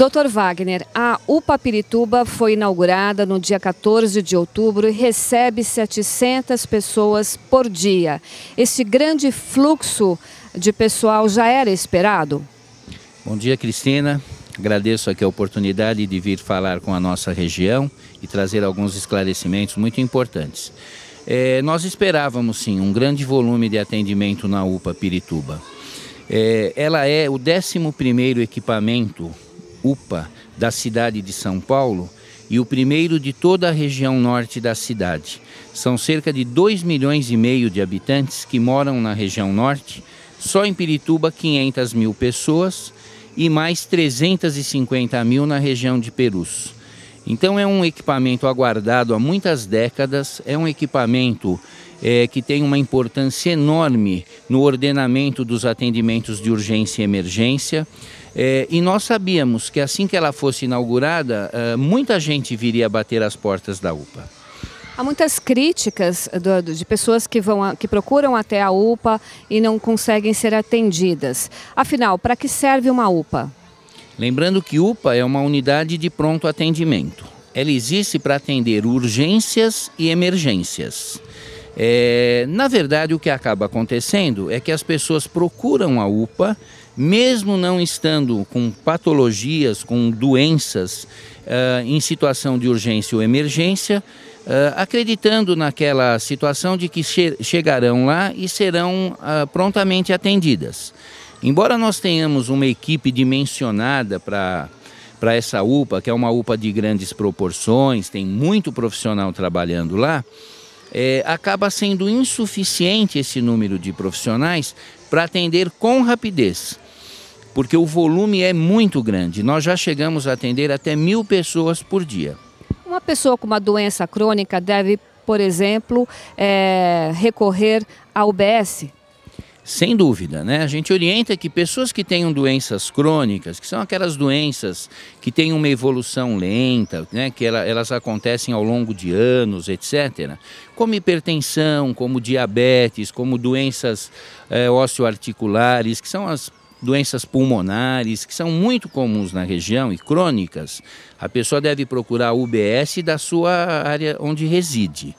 Doutor Wagner, a UPA Pirituba foi inaugurada no dia 14 de outubro e recebe 700 pessoas por dia. Este grande fluxo de pessoal já era esperado? Bom dia, Cristina. Agradeço aqui a oportunidade de vir falar com a nossa região e trazer alguns esclarecimentos muito importantes. É, nós esperávamos sim um grande volume de atendimento na UPA Pirituba. É, ela é o 11 primeiro equipamento UPA da cidade de São Paulo e o primeiro de toda a região norte da cidade. São cerca de 2 milhões e meio de habitantes que moram na região norte, só em Pirituba 500 mil pessoas e mais 350 mil na região de Perus. Então é um equipamento aguardado há muitas décadas, é um equipamento é, que tem uma importância enorme no ordenamento dos atendimentos de urgência e emergência. É, e nós sabíamos que assim que ela fosse inaugurada, é, muita gente viria bater as portas da UPA. Há muitas críticas do, de pessoas que, vão que procuram até a UPA e não conseguem ser atendidas. Afinal, para que serve uma UPA? Lembrando que UPA é uma unidade de pronto atendimento. Ela existe para atender urgências e emergências. É, na verdade, o que acaba acontecendo é que as pessoas procuram a UPA, mesmo não estando com patologias, com doenças uh, em situação de urgência ou emergência, uh, acreditando naquela situação de que che chegarão lá e serão uh, prontamente atendidas. Embora nós tenhamos uma equipe dimensionada para para essa UPA, que é uma UPA de grandes proporções, tem muito profissional trabalhando lá é, acaba sendo insuficiente esse número de profissionais para atender com rapidez, porque o volume é muito grande. Nós já chegamos a atender até mil pessoas por dia. Uma pessoa com uma doença crônica deve, por exemplo, é, recorrer à UBS sem dúvida, né? A gente orienta que pessoas que tenham doenças crônicas, que são aquelas doenças que têm uma evolução lenta, né? que ela, elas acontecem ao longo de anos, etc., como hipertensão, como diabetes, como doenças é, osteoarticulares, que são as doenças pulmonares, que são muito comuns na região e crônicas, a pessoa deve procurar a UBS da sua área onde reside.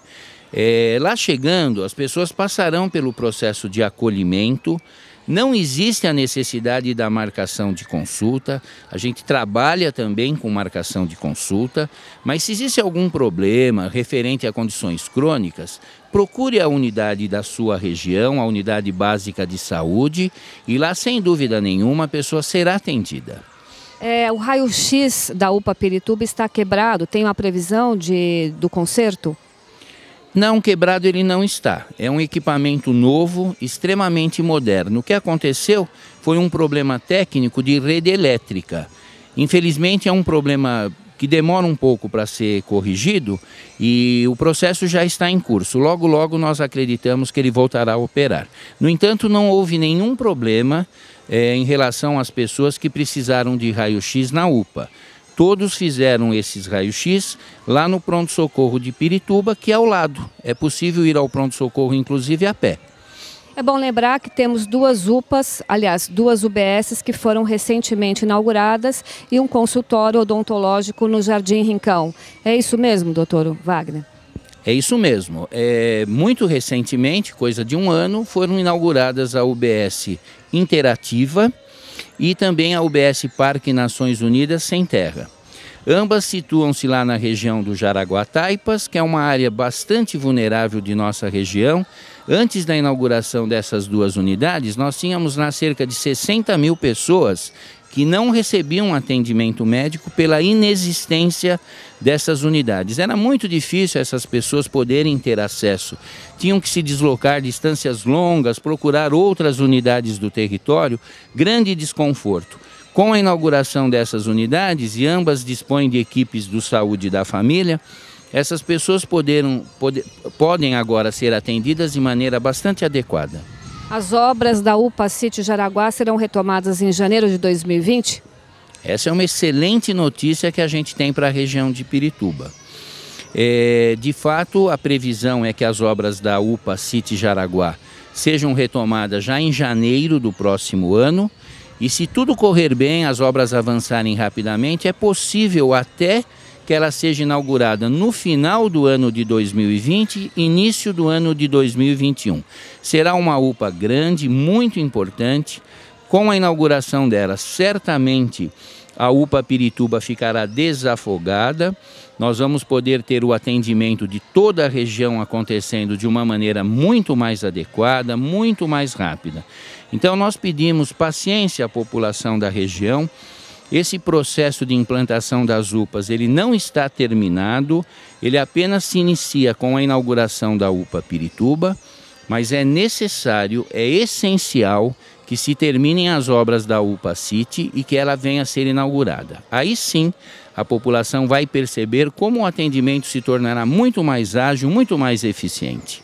É, lá chegando, as pessoas passarão pelo processo de acolhimento. Não existe a necessidade da marcação de consulta. A gente trabalha também com marcação de consulta, mas se existe algum problema referente a condições crônicas, procure a unidade da sua região, a unidade básica de saúde, e lá, sem dúvida nenhuma, a pessoa será atendida. É, o raio-x da UPA Pirituba está quebrado. Tem uma previsão de, do conserto? Não, quebrado ele não está. É um equipamento novo, extremamente moderno. O que aconteceu foi um problema técnico de rede elétrica. Infelizmente, é um problema que demora um pouco para ser corrigido e o processo já está em curso. Logo, logo nós acreditamos que ele voltará a operar. No entanto, não houve nenhum problema é, em relação às pessoas que precisaram de raio-x na UPA. Todos fizeram esses raios-x lá no pronto-socorro de Pirituba, que é ao lado. É possível ir ao pronto-socorro, inclusive, a pé. É bom lembrar que temos duas UPAs, aliás, duas UBSs que foram recentemente inauguradas e um consultório odontológico no Jardim Rincão. É isso mesmo, doutor Wagner? É isso mesmo. É, muito recentemente, coisa de um ano, foram inauguradas a UBS Interativa e também a UBS Parque Nações Unidas Sem Terra. Ambas situam-se lá na região do Jaraguataipas, que é uma área bastante vulnerável de nossa região. Antes da inauguração dessas duas unidades, nós tínhamos lá cerca de 60 mil pessoas que não recebiam atendimento médico pela inexistência dessas unidades. Era muito difícil essas pessoas poderem ter acesso. Tinham que se deslocar distâncias longas, procurar outras unidades do território, grande desconforto. Com a inauguração dessas unidades, e ambas dispõem de equipes do saúde da família, essas pessoas poderam, pode, podem agora ser atendidas de maneira bastante adequada. As obras da UPA City Jaraguá serão retomadas em janeiro de 2020? Essa é uma excelente notícia que a gente tem para a região de Pirituba. É, de fato, a previsão é que as obras da UPA City Jaraguá sejam retomadas já em janeiro do próximo ano. E se tudo correr bem, as obras avançarem rapidamente, é possível até que ela seja inaugurada no final do ano de 2020, início do ano de 2021. Será uma UPA grande, muito importante. Com a inauguração dela, certamente a UPA Pirituba ficará desafogada. Nós vamos poder ter o atendimento de toda a região acontecendo de uma maneira muito mais adequada, muito mais rápida. Então, nós pedimos paciência à população da região. Esse processo de implantação das UPAs, ele não está terminado, ele apenas se inicia com a inauguração da UPA Pirituba, mas é necessário, é essencial que se terminem as obras da UPA City e que ela venha a ser inaugurada. Aí sim, a população vai perceber como o atendimento se tornará muito mais ágil, muito mais eficiente.